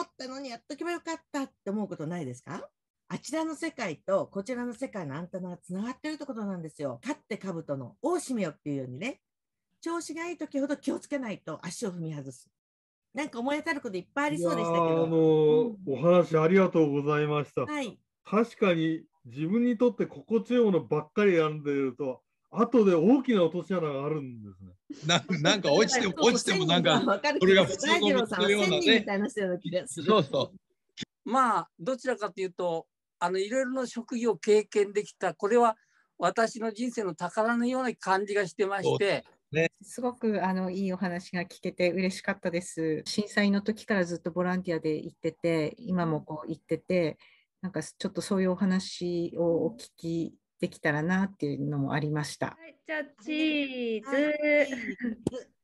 思ったのにやっとけばよかったって思うことないですかあちらの世界とこちらの世界のアンテナがつながってるってことなんですよ。勝って兜の大しめよっていうようにね、調子がいい時ほど気をつけないと足を踏み外す。なんか思い当たることいっぱいありそうでしたけど。あのーうん、お話ありがとうございました。はい、確かに自分にとって心地よいものばっかり選んでいると後で大きな落とし穴があるんですね。ななんか落ちても 落ちてもなんかこれが普通のようなね。そうそう。まあどちらかというとあのいろいろな職業を経験できたこれは私の人生の宝のような感じがしてまして。ね、すごくあのいいお話が聞けて嬉しかったです。震災の時からずっとボランティアで行ってて今もこう行っててなんかちょっとそういうお話をお聞きできたらなっていうのもありました。はい、じゃあチーズ。